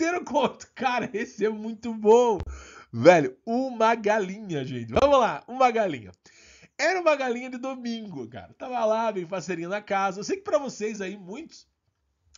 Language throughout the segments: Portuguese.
terceiro conto. Cara, esse é muito bom. Velho, uma galinha, gente. Vamos lá, uma galinha. Era uma galinha de domingo, cara. Tava lá, bem parceirinha na casa. Eu sei que para vocês aí, muitos,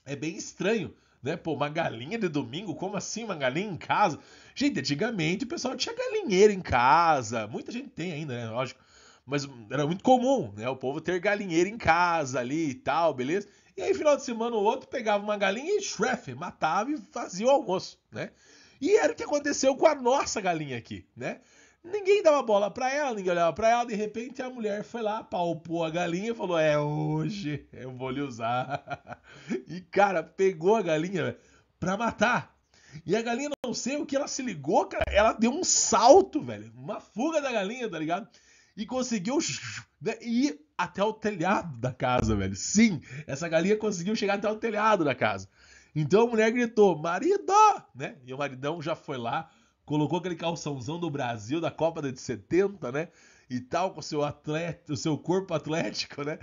é bem estranho, né? Pô, uma galinha de domingo? Como assim uma galinha em casa? Gente, antigamente o pessoal tinha galinheiro em casa. Muita gente tem ainda, né? Lógico. Mas era muito comum, né? O povo ter galinheiro em casa ali e tal, beleza? E aí, final de semana, o outro pegava uma galinha e shref, matava e fazia o almoço, né? E era o que aconteceu com a nossa galinha aqui, né? Ninguém dava bola para ela, ninguém olhava para ela. De repente, a mulher foi lá, palpou a galinha e falou: É hoje, eu vou lhe usar. E, cara, pegou a galinha pra matar. E a galinha, não sei o que, ela se ligou, cara. Ela deu um salto, velho. Uma fuga da galinha, tá ligado? e conseguiu né, ir até o telhado da casa, velho. Sim, essa galinha conseguiu chegar até o telhado da casa. Então a mulher gritou, marido! Né? E o maridão já foi lá, colocou aquele calçãozão do Brasil, da Copa de 70, né? E tal, com o seu, atleta, o seu corpo atlético, né?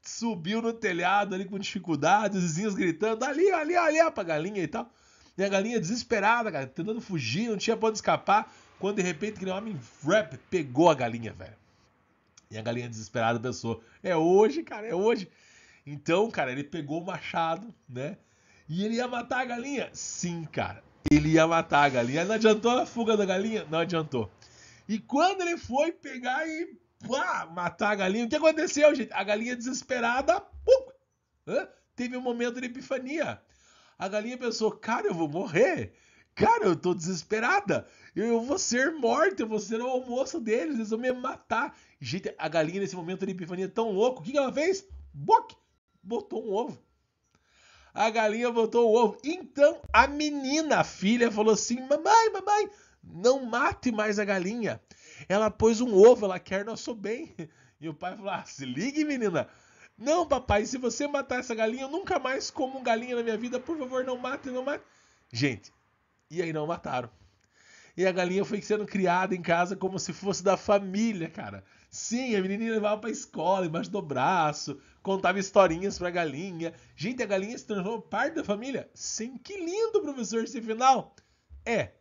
Subiu no telhado ali com dificuldade, os vizinhos gritando, ali, ali, ali, pra galinha e tal. E a galinha desesperada, cara, tentando fugir, não tinha pra onde escapar. Quando de repente aquele homem rap pegou a galinha, velho a galinha desesperada pensou: é hoje, cara, é hoje. Então, cara, ele pegou o machado, né? E ele ia matar a galinha? Sim, cara. Ele ia matar a galinha. Não adiantou a fuga da galinha? Não adiantou. E quando ele foi pegar e pá, matar a galinha, o que aconteceu, gente? A galinha desesperada pum, teve um momento de epifania. A galinha pensou: cara, eu vou morrer. Cara, eu tô desesperada. Eu vou ser morta, eu vou ser o almoço deles, eles vão me matar. Gente, a galinha nesse momento de epifania é tão louco. O que, que ela fez? Boc! Botou um ovo. A galinha botou o ovo. Então a menina, a filha, falou assim: Mamãe, mamãe, não mate mais a galinha. Ela pôs um ovo, ela quer nosso bem. E o pai falou: ah, se ligue, menina. Não, papai, se você matar essa galinha, eu nunca mais como galinha na minha vida. Por favor, não mate, não mate. Gente, e aí não mataram. E a galinha foi sendo criada em casa como se fosse da família, cara. Sim, a menininha levava pra escola, embaixo do braço, contava historinhas pra galinha. Gente, a galinha se tornou parte da família? Sim, que lindo, professor, esse final. É.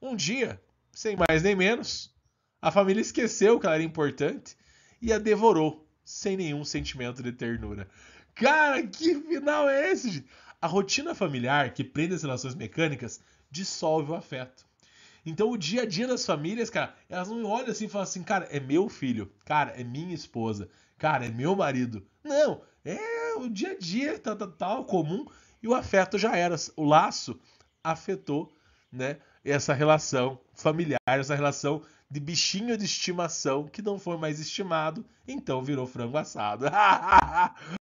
Um dia, sem mais nem menos, a família esqueceu que ela era importante e a devorou, sem nenhum sentimento de ternura. Cara, que final é esse, gente? A rotina familiar que prende as relações mecânicas dissolve o afeto. Então, o dia a dia das famílias, cara, elas não olham assim e falam assim, cara, é meu filho, cara, é minha esposa, cara, é meu marido. Não, é o dia a dia, tal, tal, comum, e o afeto já era. O laço afetou, né, essa relação familiar, essa relação de bichinho de estimação que não foi mais estimado, então virou frango assado.